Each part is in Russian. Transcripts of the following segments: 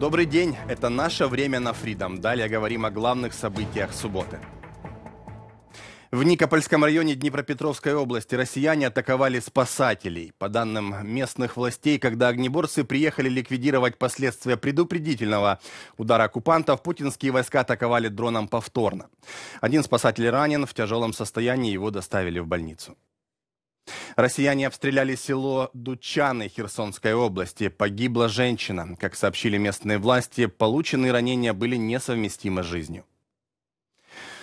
Добрый день, это «Наше время на Фридом». Далее говорим о главных событиях субботы. В Никопольском районе Днепропетровской области россияне атаковали спасателей. По данным местных властей, когда огнеборцы приехали ликвидировать последствия предупредительного удара оккупантов, путинские войска атаковали дроном повторно. Один спасатель ранен, в тяжелом состоянии его доставили в больницу. Россияне обстреляли село Дучаны Херсонской области. Погибла женщина. Как сообщили местные власти, полученные ранения были несовместимы с жизнью.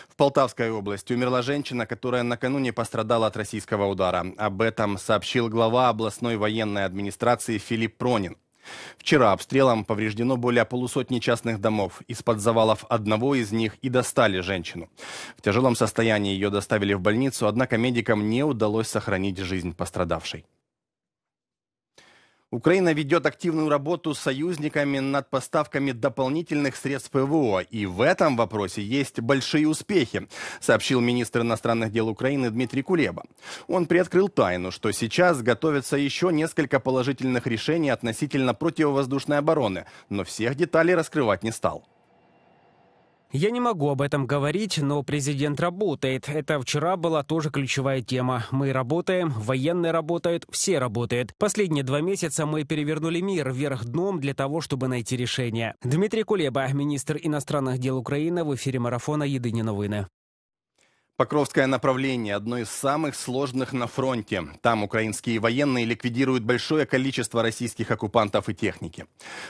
В Полтавской области умерла женщина, которая накануне пострадала от российского удара. Об этом сообщил глава областной военной администрации Филипп Пронин. Вчера обстрелом повреждено более полусотни частных домов. Из-под завалов одного из них и достали женщину. В тяжелом состоянии ее доставили в больницу, однако медикам не удалось сохранить жизнь пострадавшей. Украина ведет активную работу с союзниками над поставками дополнительных средств ПВО, и в этом вопросе есть большие успехи, сообщил министр иностранных дел Украины Дмитрий Кулеба. Он приоткрыл тайну, что сейчас готовится еще несколько положительных решений относительно противовоздушной обороны, но всех деталей раскрывать не стал. Я не могу об этом говорить, но президент работает. Это вчера была тоже ключевая тема. Мы работаем, военные работают, все работают. Последние два месяца мы перевернули мир вверх дном для того, чтобы найти решение. Дмитрий Кулеба, министр иностранных дел Украины, в эфире марафона «Едині новины. Покровское направление – одно из самых сложных на фронте. Там украинские военные ликвидируют большое количество российских оккупантов и техники.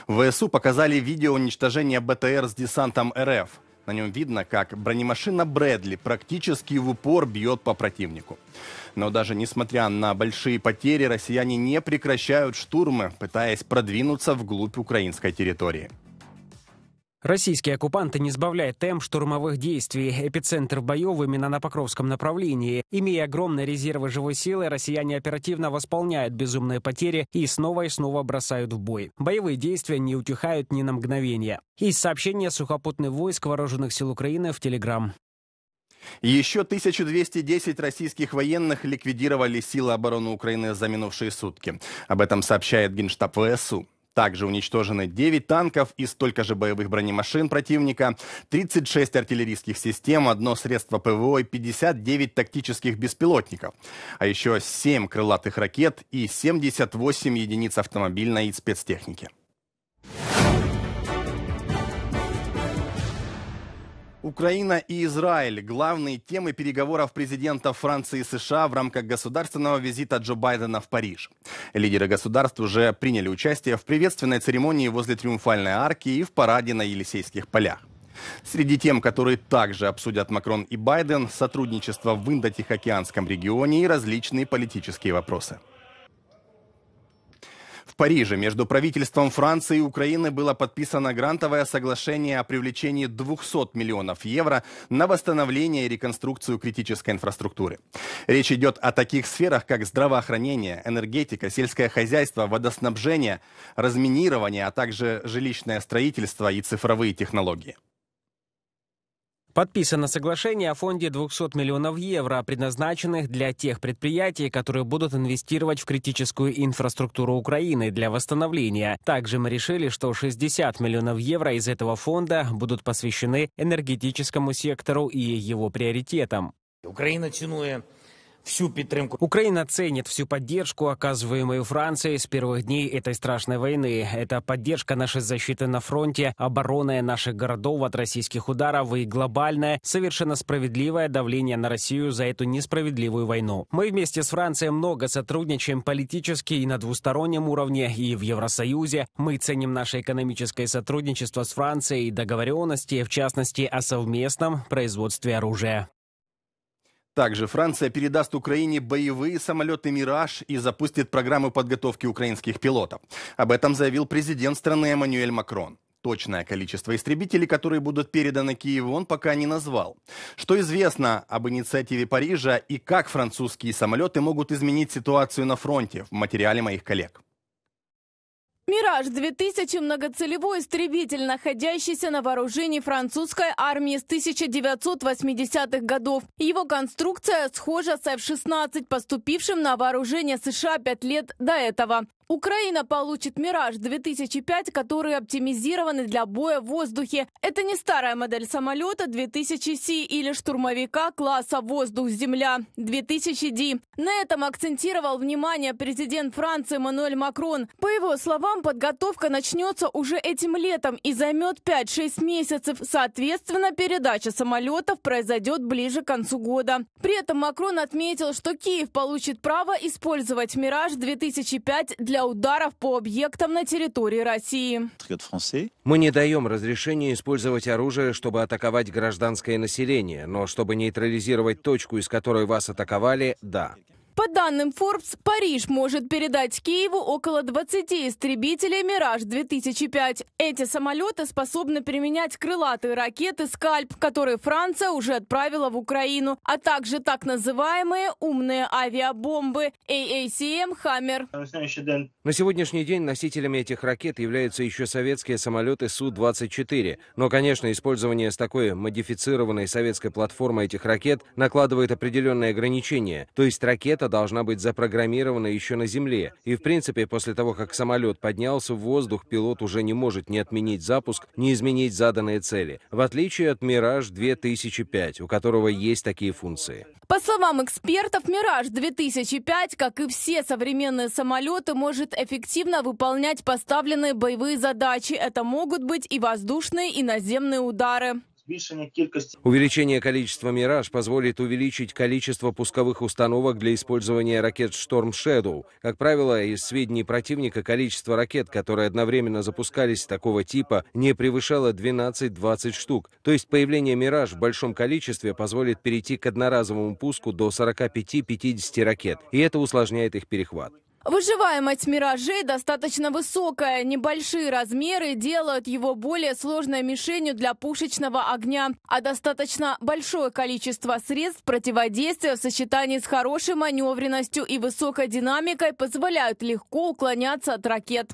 В ВСУ показали видео уничтожения БТР с десантом РФ – на нем видно, как бронемашина Брэдли практически в упор бьет по противнику. Но даже несмотря на большие потери, россияне не прекращают штурмы, пытаясь продвинуться вглубь украинской территории. Российские оккупанты, не сбавляют темп штурмовых действий, эпицентр боев именно на Покровском направлении. Имея огромные резервы живой силы, россияне оперативно восполняют безумные потери и снова и снова бросают в бой. Боевые действия не утихают ни на мгновение. Из сообщение сухопутных войск Вооруженных сил Украины в Телеграм. Еще 1210 российских военных ликвидировали силы обороны Украины за минувшие сутки. Об этом сообщает Генштаб ВСУ. Также уничтожены 9 танков и столько же боевых бронемашин противника, 36 артиллерийских систем, одно средство ПВО и 59 тактических беспилотников, а еще 7 крылатых ракет и 78 единиц автомобильной и спецтехники. Украина и Израиль – главные темы переговоров президента Франции и США в рамках государственного визита Джо Байдена в Париж. Лидеры государств уже приняли участие в приветственной церемонии возле Триумфальной арки и в параде на Елисейских полях. Среди тем, которые также обсудят Макрон и Байден, сотрудничество в Индо-Тихоокеанском регионе и различные политические вопросы. Париже между правительством Франции и Украины было подписано грантовое соглашение о привлечении 200 миллионов евро на восстановление и реконструкцию критической инфраструктуры. Речь идет о таких сферах, как здравоохранение, энергетика, сельское хозяйство, водоснабжение, разминирование, а также жилищное строительство и цифровые технологии. Подписано соглашение о фонде 200 миллионов евро, предназначенных для тех предприятий, которые будут инвестировать в критическую инфраструктуру Украины для восстановления. Также мы решили, что 60 миллионов евро из этого фонда будут посвящены энергетическому сектору и его приоритетам. Украина тянула всю поддержку. Украина ценит всю поддержку, оказываемую Францией с первых дней этой страшной войны. Это поддержка нашей защиты на фронте, оборона наших городов от российских ударов и глобальное, совершенно справедливое давление на Россию за эту несправедливую войну. Мы вместе с Францией много сотрудничаем политически и на двустороннем уровне, и в Евросоюзе. Мы ценим наше экономическое сотрудничество с Францией и договоренности, в частности, о совместном производстве оружия. Также Франция передаст Украине боевые самолеты «Мираж» и запустит программу подготовки украинских пилотов. Об этом заявил президент страны Эммануэль Макрон. Точное количество истребителей, которые будут переданы Киеву, он пока не назвал. Что известно об инициативе Парижа и как французские самолеты могут изменить ситуацию на фронте в материале моих коллег. «Мираж-2000» – многоцелевой истребитель, находящийся на вооружении французской армии с 1980-х годов. Его конструкция схожа с F-16, поступившим на вооружение США пять лет до этого. Украина получит «Мираж-2005», которые оптимизированы для боя в воздухе. Это не старая модель самолета 2000C или штурмовика класса «Воздух-Земля» 2000D. На этом акцентировал внимание президент Франции Мануэль Макрон. По его словам, подготовка начнется уже этим летом и займет 5-6 месяцев. Соответственно, передача самолетов произойдет ближе к концу года. При этом Макрон отметил, что Киев получит право использовать «Мираж-2005» для для ударов по объектам на территории России. Мы не даем разрешения использовать оружие, чтобы атаковать гражданское население, но чтобы нейтрализировать точку, из которой вас атаковали, да. По данным Forbes, Париж может передать Киеву около 20 истребителей «Мираж-2005». Эти самолеты способны применять крылатые ракеты «Скальп», которые Франция уже отправила в Украину, а также так называемые умные авиабомбы AACM «Хаммер». На сегодняшний день носителями этих ракет являются еще советские самолеты Су-24. Но, конечно, использование с такой модифицированной советской платформы этих ракет накладывает определенные ограничения. То есть ракета должна быть запрограммирована еще на Земле. И, в принципе, после того, как самолет поднялся в воздух, пилот уже не может не отменить запуск, не изменить заданные цели. В отличие от «Мираж-2005», у которого есть такие функции. По словам экспертов, «Мираж-2005», как и все современные самолеты, может эффективно выполнять поставленные боевые задачи. Это могут быть и воздушные, и наземные удары увеличение количества «Мираж» позволит увеличить количество пусковых установок для использования ракет «Шторм Shadow. Как правило, из сведений противника количество ракет, которые одновременно запускались такого типа, не превышало 12-20 штук. То есть появление «Мираж» в большом количестве позволит перейти к одноразовому пуску до 45-50 ракет, и это усложняет их перехват. Выживаемость «Миражей» достаточно высокая. Небольшие размеры делают его более сложной мишенью для пушечного огня. А достаточно большое количество средств противодействия в сочетании с хорошей маневренностью и высокой динамикой позволяют легко уклоняться от ракет.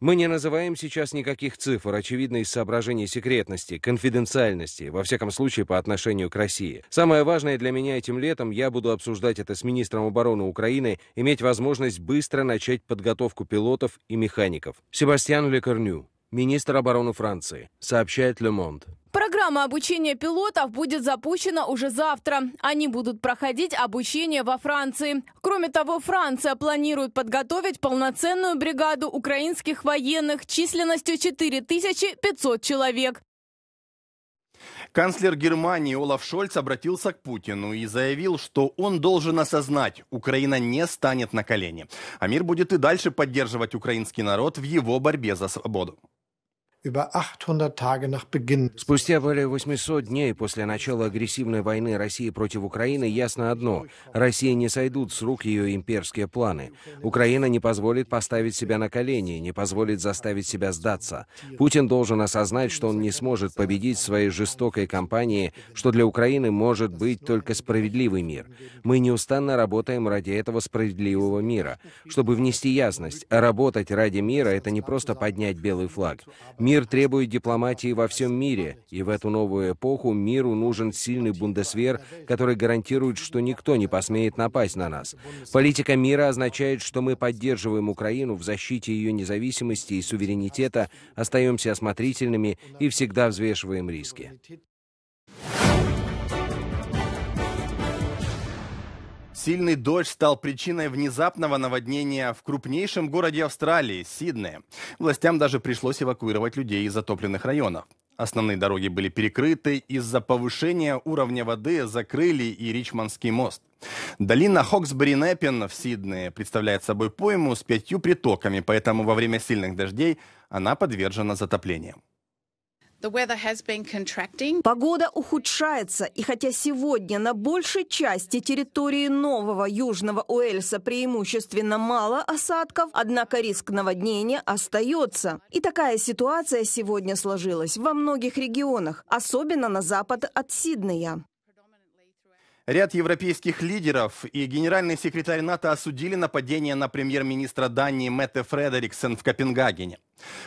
Мы не называем сейчас никаких цифр, очевидно, из соображений секретности, конфиденциальности, во всяком случае по отношению к России. Самое важное для меня этим летом, я буду обсуждать это с министром обороны Украины, иметь возможность быстро начать подготовку пилотов и механиков. Себастьян Лекорню, министр обороны Франции, сообщает Ле Монд. Программа обучения пилотов будет запущена уже завтра. Они будут проходить обучение во Франции. Кроме того, Франция планирует подготовить полноценную бригаду украинских военных численностью 4500 человек. Канцлер Германии Олаф Шольц обратился к Путину и заявил, что он должен осознать, Украина не станет на колени, а мир будет и дальше поддерживать украинский народ в его борьбе за свободу. Спустя более 800 дней после начала агрессивной войны России против Украины ясно одно – России не сойдут с рук ее имперские планы. Украина не позволит поставить себя на колени, не позволит заставить себя сдаться. Путин должен осознать, что он не сможет победить своей жестокой кампании, что для Украины может быть только справедливый мир. Мы неустанно работаем ради этого справедливого мира. Чтобы внести ясность, работать ради мира – это не просто поднять белый флаг. Мир требует дипломатии во всем мире, и в эту новую эпоху миру нужен сильный бундесвер, который гарантирует, что никто не посмеет напасть на нас. Политика мира означает, что мы поддерживаем Украину в защите ее независимости и суверенитета, остаемся осмотрительными и всегда взвешиваем риски. Сильный дождь стал причиной внезапного наводнения в крупнейшем городе Австралии, Сиднее. Властям даже пришлось эвакуировать людей из затопленных районов. Основные дороги были перекрыты из-за повышения уровня воды, закрыли и Ричмондский мост. Долина Хоксбери-Неппин в Сиднее представляет собой пойму с пятью притоками, поэтому во время сильных дождей она подвержена затоплениям. Погода ухудшается, и хотя сегодня на большей части территории Нового Южного Уэльса преимущественно мало осадков, однако риск наводнения остается. И такая ситуация сегодня сложилась во многих регионах, особенно на запад от Сиднея. Ряд европейских лидеров и генеральный секретарь НАТО осудили нападение на премьер-министра Дании Метте Фредериксен в Копенгагене.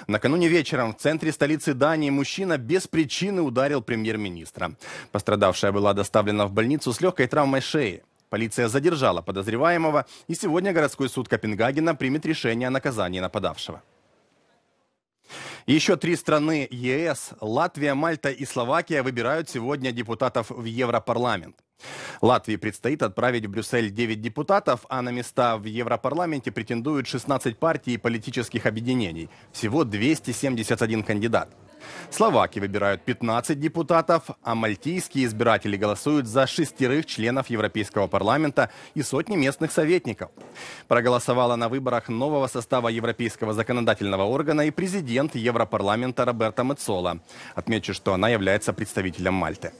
Накануне вечером в центре столицы Дании мужчина без причины ударил премьер-министра. Пострадавшая была доставлена в больницу с легкой травмой шеи. Полиция задержала подозреваемого, и сегодня городской суд Копенгагена примет решение о наказании нападавшего. Еще три страны ЕС, Латвия, Мальта и Словакия выбирают сегодня депутатов в Европарламент. Латвии предстоит отправить в Брюссель 9 депутатов, а на места в Европарламенте претендуют 16 партий и политических объединений. Всего 271 кандидат. Словаки выбирают 15 депутатов, а мальтийские избиратели голосуют за шестерых членов Европейского парламента и сотни местных советников. Проголосовала на выборах нового состава Европейского законодательного органа и президент Европарламента Роберта Мецола. Отмечу, что она является представителем Мальты.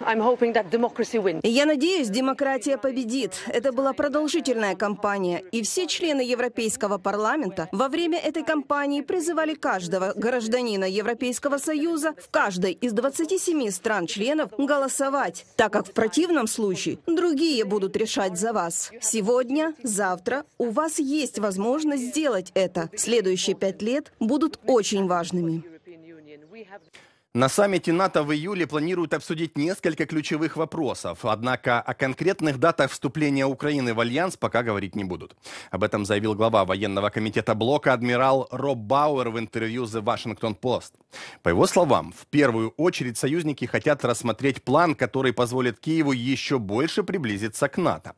Я надеюсь, демократия победит. Это была продолжительная кампания, и все члены Европейского парламента во время этой кампании призывали каждого гражданина Европейского Союза в каждой из 27 стран-членов голосовать, так как в противном случае другие будут решать за вас. Сегодня, завтра у вас есть возможность сделать это. Следующие пять лет будут очень важными. На саммите НАТО в июле планируют обсудить несколько ключевых вопросов, однако о конкретных датах вступления Украины в Альянс пока говорить не будут. Об этом заявил глава военного комитета блока адмирал Роб Бауэр в интервью The Washington Post. По его словам, в первую очередь союзники хотят рассмотреть план, который позволит Киеву еще больше приблизиться к НАТО.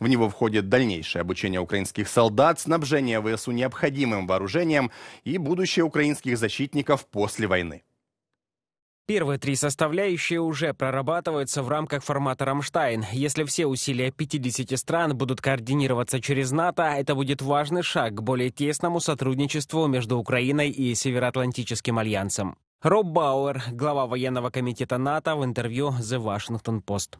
В него входит дальнейшее обучение украинских солдат, снабжение ВСУ необходимым вооружением и будущее украинских защитников после войны. Первые три составляющие уже прорабатываются в рамках формата «Рамштайн». Если все усилия 50 стран будут координироваться через НАТО, это будет важный шаг к более тесному сотрудничеству между Украиной и Североатлантическим альянсом. Роб Бауэр, глава военного комитета НАТО, в интервью The Washington Post.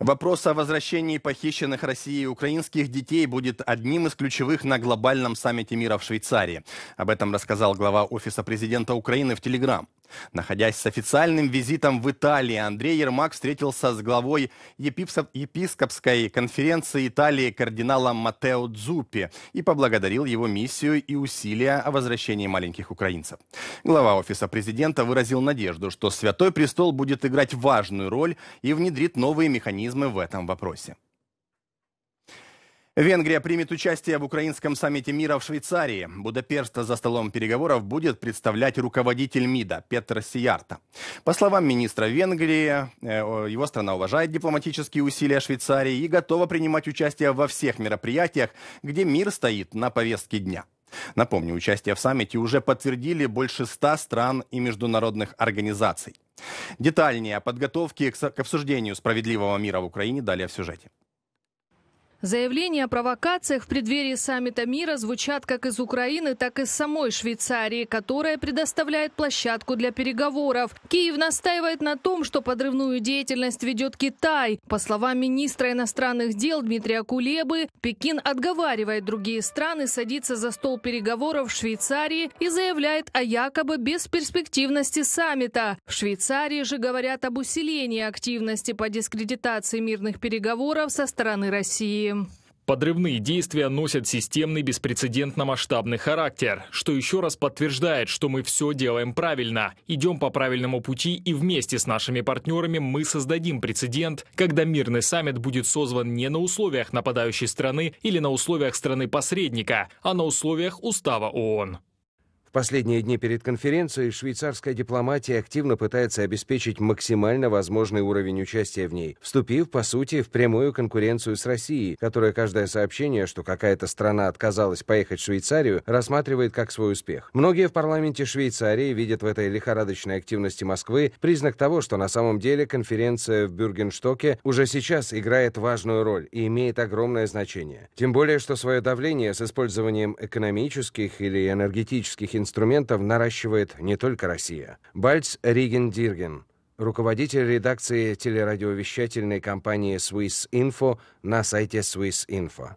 Вопрос о возвращении похищенных Россией украинских детей будет одним из ключевых на глобальном саммите мира в Швейцарии. Об этом рассказал глава Офиса президента Украины в Телеграм. Находясь с официальным визитом в Италии, Андрей Ермак встретился с главой епископской конференции Италии кардиналом Матео Дзупи и поблагодарил его миссию и усилия о возвращении маленьких украинцев. Глава Офиса президента выразил надежду, что Святой Престол будет играть важную роль и внедрит новые механизмы в этом вопросе. Венгрия примет участие в украинском саммите мира в Швейцарии. Будапешта за столом переговоров будет представлять руководитель МИДа Петр Сиярта. По словам министра Венгрии, э, его страна уважает дипломатические усилия Швейцарии и готова принимать участие во всех мероприятиях, где мир стоит на повестке дня. Напомню, участие в саммите уже подтвердили больше ста стран и международных организаций. Детальнее о подготовке к обсуждению справедливого мира в Украине далее в сюжете. Заявления о провокациях в преддверии саммита мира звучат как из Украины, так и с самой Швейцарии, которая предоставляет площадку для переговоров. Киев настаивает на том, что подрывную деятельность ведет Китай. По словам министра иностранных дел Дмитрия Кулебы, Пекин отговаривает другие страны садиться за стол переговоров в Швейцарии и заявляет о якобы бесперспективности саммита. В Швейцарии же говорят об усилении активности по дискредитации мирных переговоров со стороны России. Подрывные действия носят системный беспрецедентно масштабный характер, что еще раз подтверждает, что мы все делаем правильно, идем по правильному пути и вместе с нашими партнерами мы создадим прецедент, когда мирный саммит будет созван не на условиях нападающей страны или на условиях страны-посредника, а на условиях устава ООН последние дни перед конференцией швейцарская дипломатия активно пытается обеспечить максимально возможный уровень участия в ней, вступив, по сути, в прямую конкуренцию с Россией, которая каждое сообщение, что какая-то страна отказалась поехать в Швейцарию, рассматривает как свой успех. Многие в парламенте Швейцарии видят в этой лихорадочной активности Москвы признак того, что на самом деле конференция в Бюргенштоке уже сейчас играет важную роль и имеет огромное значение. Тем более, что свое давление с использованием экономических или энергетических инструментов инструментов наращивает не только Россия. Бальц Риген-Дирген, руководитель редакции телерадиовещательной компании Swiss Info на сайте Swiss Info.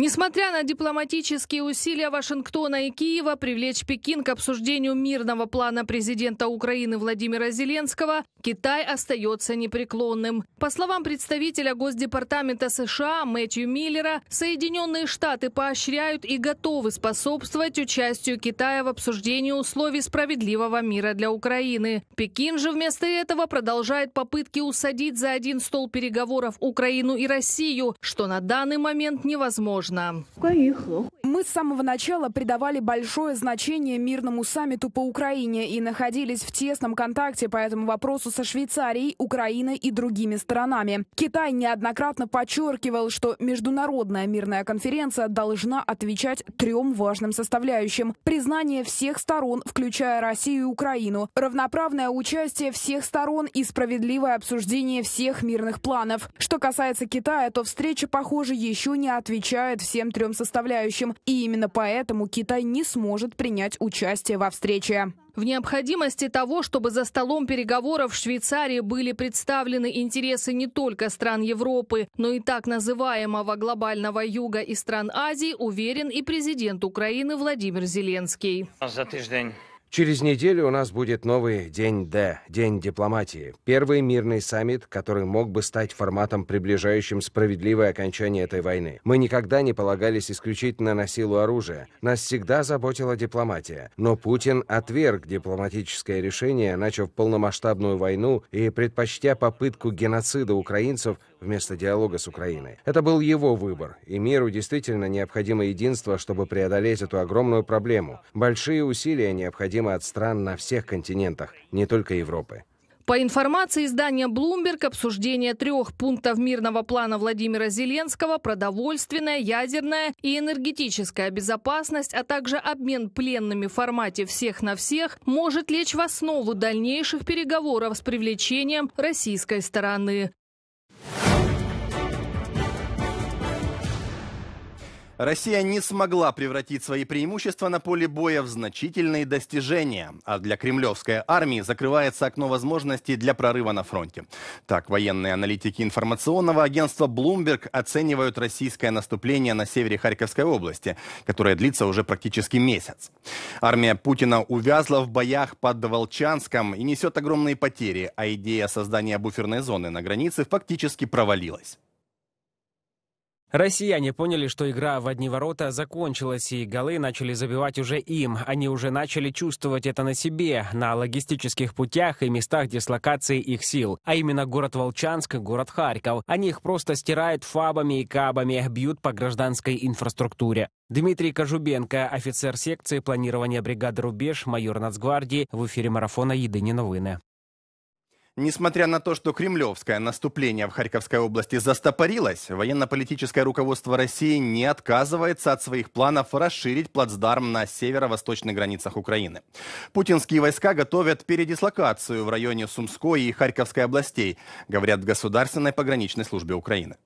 Несмотря на дипломатические усилия Вашингтона и Киева привлечь Пекин к обсуждению мирного плана президента Украины Владимира Зеленского, Китай остается непреклонным. По словам представителя Госдепартамента США Мэтью Миллера, Соединенные Штаты поощряют и готовы способствовать участию Китая в обсуждении условий справедливого мира для Украины. Пекин же вместо этого продолжает попытки усадить за один стол переговоров Украину и Россию, что на данный момент невозможно важно. Мы с самого начала придавали большое значение мирному саммиту по Украине и находились в тесном контакте по этому вопросу со Швейцарией, Украиной и другими сторонами. Китай неоднократно подчеркивал, что международная мирная конференция должна отвечать трем важным составляющим. Признание всех сторон, включая Россию и Украину, равноправное участие всех сторон и справедливое обсуждение всех мирных планов. Что касается Китая, то встреча, похоже, еще не отвечает уступает всем трем составляющим, и именно поэтому Китай не сможет принять участие во встрече. В необходимости того, чтобы за столом переговоров в Швейцарии были представлены интересы не только стран Европы, но и так называемого глобального юга и стран Азии, уверен и президент Украины Владимир Зеленский. За тиждень Через неделю у нас будет новый День Д, День дипломатии, первый мирный саммит, который мог бы стать форматом, приближающим справедливое окончание этой войны. Мы никогда не полагались исключительно на силу оружия. Нас всегда заботила дипломатия. Но Путин отверг дипломатическое решение, начав полномасштабную войну и предпочтя попытку геноцида украинцев вместо диалога с Украиной. Это был его выбор, и миру действительно необходимо единство, чтобы преодолеть эту огромную проблему. Большие усилия необходимы необходима от стран на всех континентах, не только Европы. По информации издания Bloomberg, обсуждение трех пунктов мирного плана Владимира Зеленского – продовольственная, ядерная и энергетическая безопасность, а также обмен пленными в формате «всех на всех» может лечь в основу дальнейших переговоров с привлечением российской стороны. Россия не смогла превратить свои преимущества на поле боя в значительные достижения, а для кремлевской армии закрывается окно возможностей для прорыва на фронте. Так, военные аналитики информационного агентства Bloomberg оценивают российское наступление на севере Харьковской области, которое длится уже практически месяц. Армия Путина увязла в боях под Волчанском и несет огромные потери, а идея создания буферной зоны на границе фактически провалилась. Россияне поняли, что игра в одни ворота закончилась, и голы начали забивать уже им. Они уже начали чувствовать это на себе, на логистических путях и местах дислокации их сил. А именно город Волчанск, город Харьков. Они их просто стирают фабами и кабами, бьют по гражданской инфраструктуре. Дмитрий Кожубенко, офицер секции планирования бригады «Рубеж», майор Нацгвардии, в эфире марафона еды не новини». Несмотря на то, что кремлевское наступление в Харьковской области застопорилось, военно-политическое руководство России не отказывается от своих планов расширить плацдарм на северо-восточных границах Украины. Путинские войска готовят передислокацию в районе Сумской и Харьковской областей, говорят в Государственной пограничной службе Украины.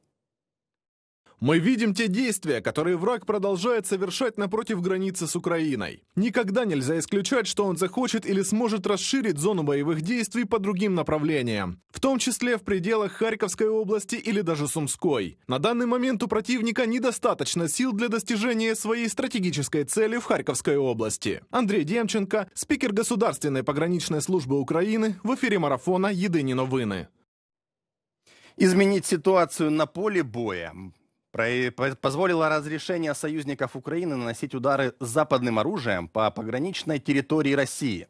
Мы видим те действия, которые враг продолжает совершать напротив границы с Украиной. Никогда нельзя исключать, что он захочет или сможет расширить зону боевых действий по другим направлениям, в том числе в пределах Харьковской области или даже Сумской. На данный момент у противника недостаточно сил для достижения своей стратегической цели в Харьковской области. Андрей Демченко, спикер Государственной пограничной службы Украины, в эфире марафона «Єдині новини». Изменить ситуацию на поле боя позволило разрешение союзников Украины наносить удары западным оружием по пограничной территории России.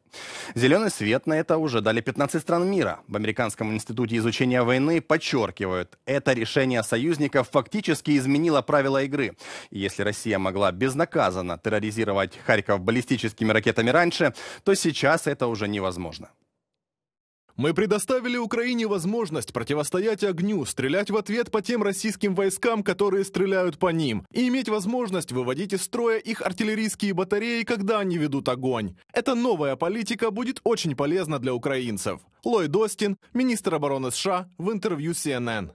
Зеленый свет на это уже дали 15 стран мира. В Американском институте изучения войны подчеркивают, это решение союзников фактически изменило правила игры. И если Россия могла безнаказанно терроризировать Харьков баллистическими ракетами раньше, то сейчас это уже невозможно. Мы предоставили Украине возможность противостоять огню, стрелять в ответ по тем российским войскам, которые стреляют по ним, и иметь возможность выводить из строя их артиллерийские батареи, когда они ведут огонь. Эта новая политика будет очень полезна для украинцев. Ллойд Остин, министр обороны США, в интервью CNN.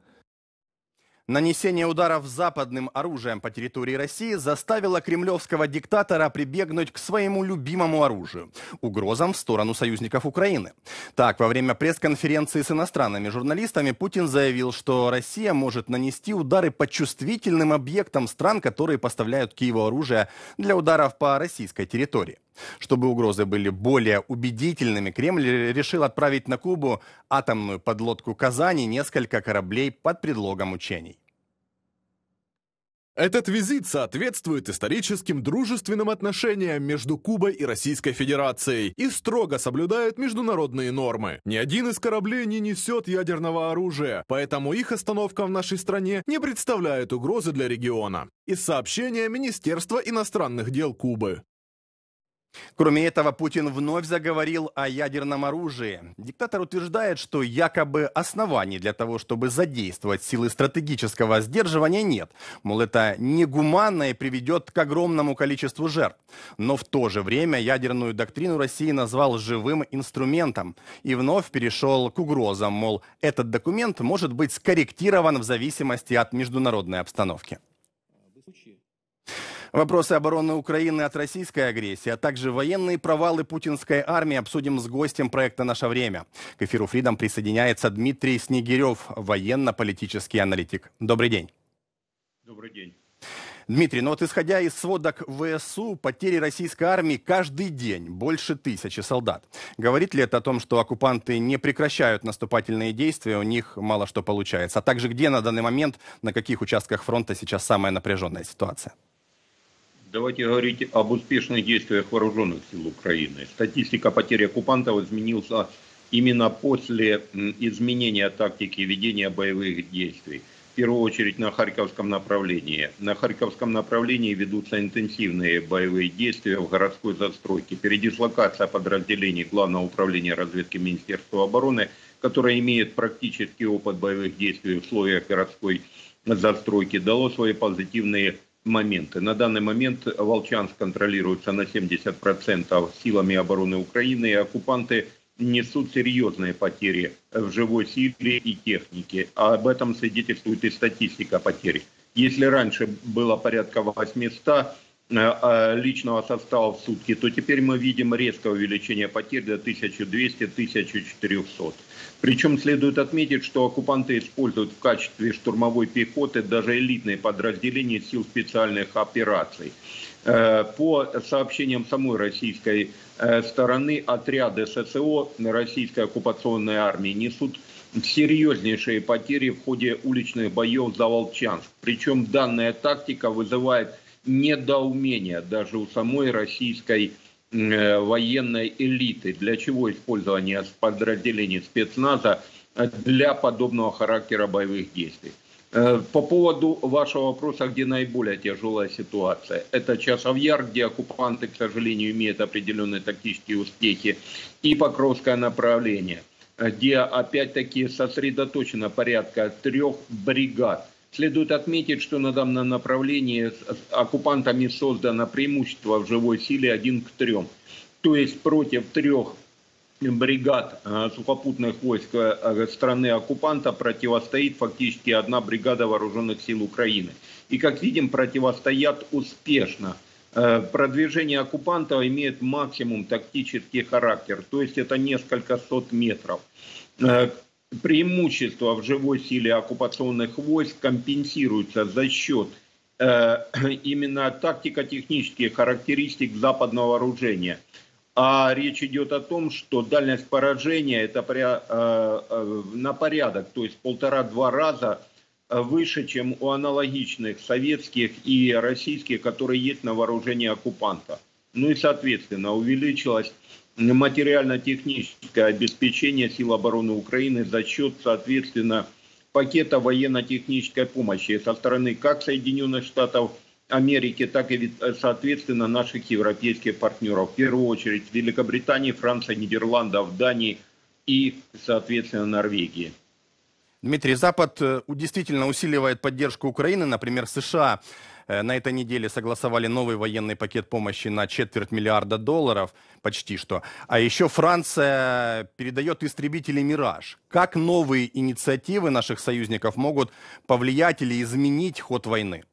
Нанесение ударов западным оружием по территории России заставило кремлевского диктатора прибегнуть к своему любимому оружию – угрозам в сторону союзников Украины. Так, во время пресс-конференции с иностранными журналистами Путин заявил, что Россия может нанести удары по чувствительным объектам стран, которые поставляют Киеву оружие для ударов по российской территории. Чтобы угрозы были более убедительными, Кремль решил отправить на Кубу атомную подлодку «Казани» несколько кораблей под предлогом учений. Этот визит соответствует историческим дружественным отношениям между Кубой и Российской Федерацией и строго соблюдает международные нормы. Ни один из кораблей не несет ядерного оружия, поэтому их остановка в нашей стране не представляет угрозы для региона. Из сообщения Министерства иностранных дел Кубы. Кроме этого, Путин вновь заговорил о ядерном оружии. Диктатор утверждает, что якобы оснований для того, чтобы задействовать силы стратегического сдерживания, нет. Мол, это негуманно и приведет к огромному количеству жертв. Но в то же время ядерную доктрину России назвал живым инструментом и вновь перешел к угрозам, мол, этот документ может быть скорректирован в зависимости от международной обстановки. Вопросы обороны Украины от российской агрессии, а также военные провалы путинской армии обсудим с гостем проекта «Наше время». К эфиру «Фридом» присоединяется Дмитрий Снегирев, военно-политический аналитик. Добрый день. Добрый день. Дмитрий, ну вот исходя из сводок ВСУ, потери российской армии каждый день больше тысячи солдат. Говорит ли это о том, что оккупанты не прекращают наступательные действия, у них мало что получается? А также где на данный момент, на каких участках фронта сейчас самая напряженная ситуация? Давайте говорить об успешных действиях вооруженных сил Украины. Статистика потерь оккупантов изменилась именно после изменения тактики ведения боевых действий. В первую очередь на Харьковском направлении. На Харьковском направлении ведутся интенсивные боевые действия в городской застройке. Передислокация подразделений Главного управления разведки Министерства обороны, которое имеет практический опыт боевых действий в условиях городской застройки, дало свои позитивные моменты. На данный момент Волчанск контролируется на 70% силами обороны Украины, и оккупанты несут серьезные потери в живой силе и технике. А об этом свидетельствует и статистика потерь. Если раньше было порядка 800 э, а, личного состава в сутки, то теперь мы видим резкое увеличение потерь до 1200-1400. Причем следует отметить, что оккупанты используют в качестве штурмовой пехоты даже элитные подразделения сил специальных операций. Э, по сообщениям самой российской э, стороны, отряды ССО российской оккупационной армии несут серьезнейшие потери в ходе уличных боев за Волчанск. Причем данная тактика вызывает недоумение даже у самой российской армии Э, военной элиты. Для чего использование подразделений спецназа э, для подобного характера боевых действий? Э, по поводу вашего вопроса, где наиболее тяжелая ситуация. Это Часовьяр, где оккупанты, к сожалению, имеют определенные тактические успехи, и Покровское направление, где опять-таки сосредоточено порядка трех бригад – Следует отметить, что на данном направлении оккупантами создано преимущество в живой силе 1 к 3. То есть против трех бригад э, сухопутных войск э, э, страны-оккупанта противостоит фактически одна бригада вооруженных сил Украины. И, как видим, противостоят успешно. Продвижение оккупанта имеет максимум тактический характер, то есть это несколько сот метров преимущество в живой силе оккупационных войск компенсируется за счет э, именно тактико-технических характеристик западного вооружения. А речь идет о том, что дальность поражения это при, э, э, на порядок, то есть полтора-два раза э, выше, чем у аналогичных советских и российских, которые есть на вооружении оккупанта. Ну и, соответственно, увеличилась материально-техническое обеспечение сил обороны Украины за счет, соответственно, пакета военно-технической помощи со стороны как Соединенных Штатов Америки, так и, соответственно, наших европейских партнеров. В первую очередь Великобритании, Франции, Нидерландов, Дании и, соответственно, Норвегии. Дмитрий, Запад э, действительно усиливает поддержку Украины, например, США Э, на этой неделе согласовали новый военный пакет помощи на четверть миллиарда долларов, почти что. А еще Франция передает истребители «Мираж». Как новые инициативы наших союзников могут повлиять или изменить ход войны?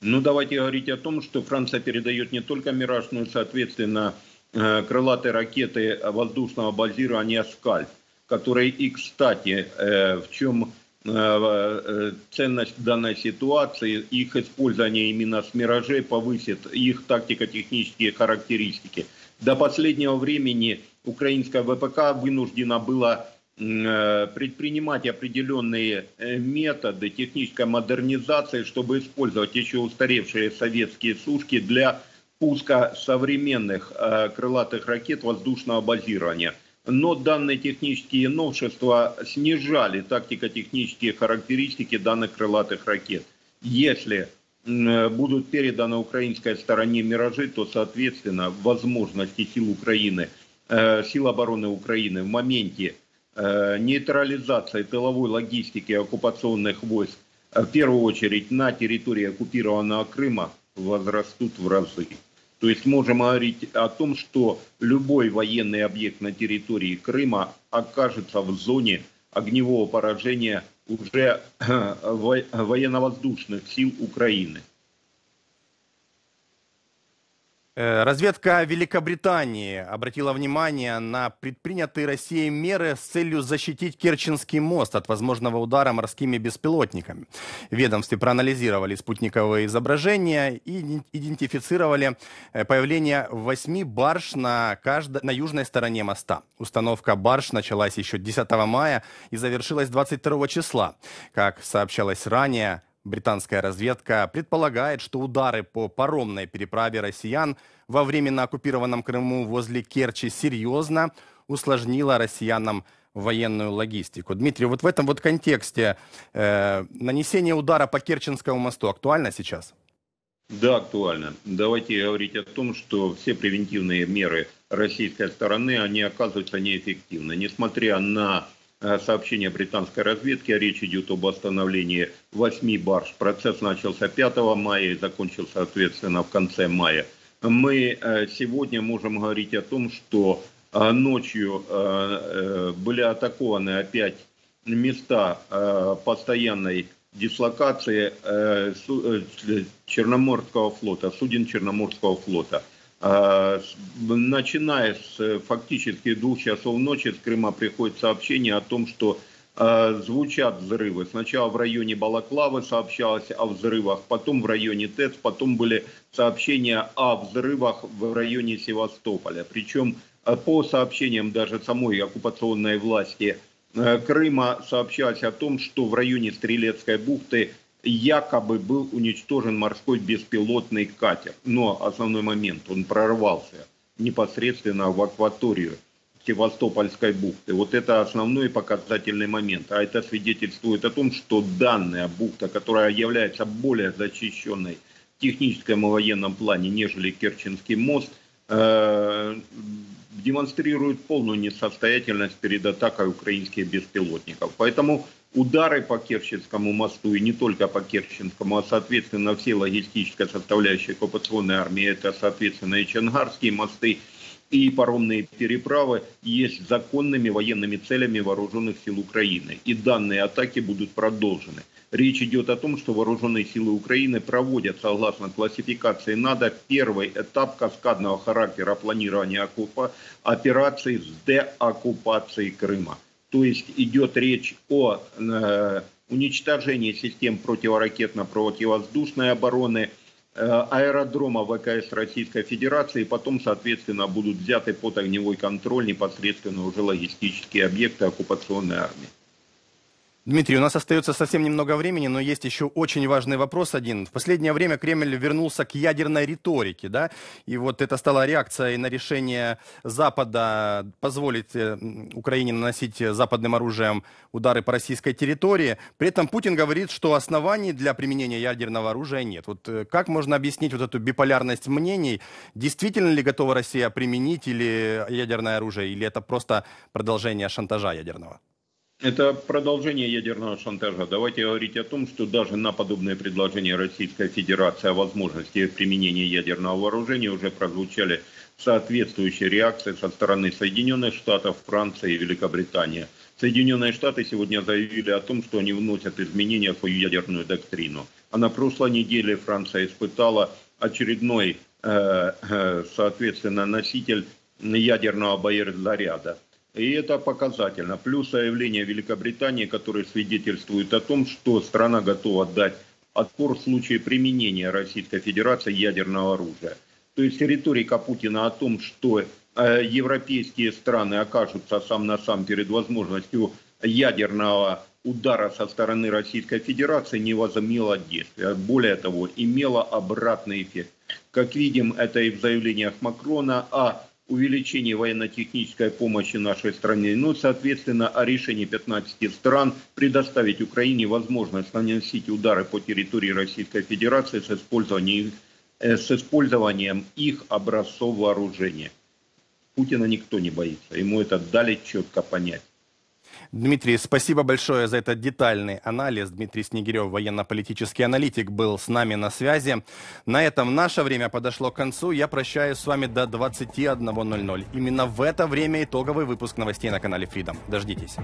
Ну, давайте говорить о том, что Франция передает не только «Мираж», но и, соответственно, э, крылатые ракеты воздушного базирования «Скальп», которые и, кстати, э, в чем Э, э, ценность данной ситуации, их использование именно с миражей повысит их тактико-технические характеристики. До последнего времени украинская ВПК вынуждена была э, предпринимать определенные методы технической модернизации, чтобы использовать еще устаревшие советские сушки для пуска современных крылатых ракет воздушного базирования – но данные технические новшества снижали тактико-технические характеристики данных крылатых ракет. Если будут переданы украинской стороне «Миражи», то, соответственно, возможности сил Украины, э, сил обороны Украины в моменте э, нейтрализации тыловой логистики оккупационных войск, э, в первую очередь на территории оккупированного Крыма, возрастут в разы. То есть можем говорить о том, что любой военный объект на территории Крыма окажется в зоне огневого поражения уже военно-воздушных сил Украины. Э, разведка Великобритании обратила внимание на предпринятые Россией меры с целью защитить Керченский мост от возможного удара морскими беспилотниками. В ведомстве проанализировали спутниковые изображения и идентифицировали э, появление восьми барж на, каждо... на южной стороне моста. Установка барж началась еще 10 мая и завершилась 22 числа. Как сообщалось ранее, Британская разведка предполагает, что удары по паромной переправе россиян во временно оккупированном Крыму возле Керчи серьезно усложнило россиянам военную логистику. Дмитрий, вот в этом вот контексте э, нанесение удара по Керченскому мосту актуально сейчас? Да, актуально. Давайте говорить о том, что все превентивные меры российской стороны, они оказываются неэффективны. Несмотря на Э, сообщение британской разведки. Речь идет об остановлении 8 барж. Процесс начался 5 мая и закончился, соответственно, в конце мая. Мы э, сегодня можем говорить о том, что э, ночью были атакованы опять места постоянной дислокации Черноморского флота, суден Черноморского флота – а, Начиная э, с фактически двух часов ночи с Крыма приходит сообщение о том, что а, звучат взрывы. Сначала в районе Балаклавы сообщалось о взрывах, потом в районе ТЭЦ, потом были сообщения о взрывах в районе Севастополя. Причем э, по сообщениям даже самой оккупационной власти э, Крыма сообщалось о том, что в районе Стрелецкой бухты якобы был уничтожен морской беспилотный катер. Но основной момент, он прорвался непосредственно в акваторию Севастопольской бухты. Вот это основной показательный момент. А это свидетельствует о том, что данная бухта, которая является более защищенной в техническом и военном плане, нежели Керченский мост, э, демонстрирует полную несостоятельность перед атакой украинских беспилотников. Поэтому удары по Керченскому мосту, и не только по Керченскому, а, соответственно, все логистическая составляющая оккупационной армии, это, соответственно, и Чангарские мосты, и паромные переправы есть законными военными целями вооруженных сил Украины. И данные атаки будут продолжены. Речь идет о том, что вооруженные силы Украины проводят, согласно классификации НАДО, первый этап каскадного характера планирования оккупа операций с деоккупацией Крыма то есть идет речь о э, уничтожении систем противоракетно-противовоздушной обороны, э, аэродрома ВКС Российской Федерации, и потом, соответственно, будут взяты под огневой контроль непосредственно уже логистические объекты оккупационной армии. Дмитрий, у нас остается совсем немного времени, но есть еще очень важный вопрос один. В последнее время Кремль вернулся к ядерной риторике, да, и вот это стало реакцией на решение Запада позволить э, Украине наносить западным оружием удары по российской территории. При этом Путин говорит, что оснований для применения ядерного оружия нет. Вот э, как можно объяснить вот эту биполярность мнений? Действительно ли готова Россия применить или ядерное оружие, или это просто продолжение шантажа ядерного? Это продолжение ядерного шантажа. Давайте говорить о том, что даже на подобные предложения Российской Федерации о возможности применения ядерного вооружения уже прозвучали соответствующие реакции со стороны Соединенных Штатов, Франции и Великобритании. Соединенные Штаты сегодня заявили о том, что они вносят изменения в свою ядерную доктрину. А на прошлой неделе Франция испытала очередной, э, э, соответственно, носитель ядерного боезаряда. И это показательно. Плюс заявление Великобритании, которое свидетельствует о том, что страна готова дать отпор в случае применения Российской Федерации ядерного оружия. То есть риторика Путина о том, что э, европейские страны окажутся сам на сам перед возможностью ядерного удара со стороны Российской Федерации, не возымела действия. Более того, имела обратный эффект. Как видим, это и в заявлениях Макрона, а увеличении военно-технической помощи нашей стране, ну, соответственно, о решении 15 стран предоставить Украине возможность наносить удары по территории Российской Федерации с использованием, э, с использованием их образцов вооружения. Путина никто не боится, ему это дали четко понять. Дмитрий, спасибо большое за этот детальный анализ. Дмитрий Снегирев, военно-политический аналитик, был с нами на связи. На этом наше время подошло к концу. Я прощаюсь с вами до 21.00. Именно в это время итоговый выпуск новостей на канале Freedom. Дождитесь.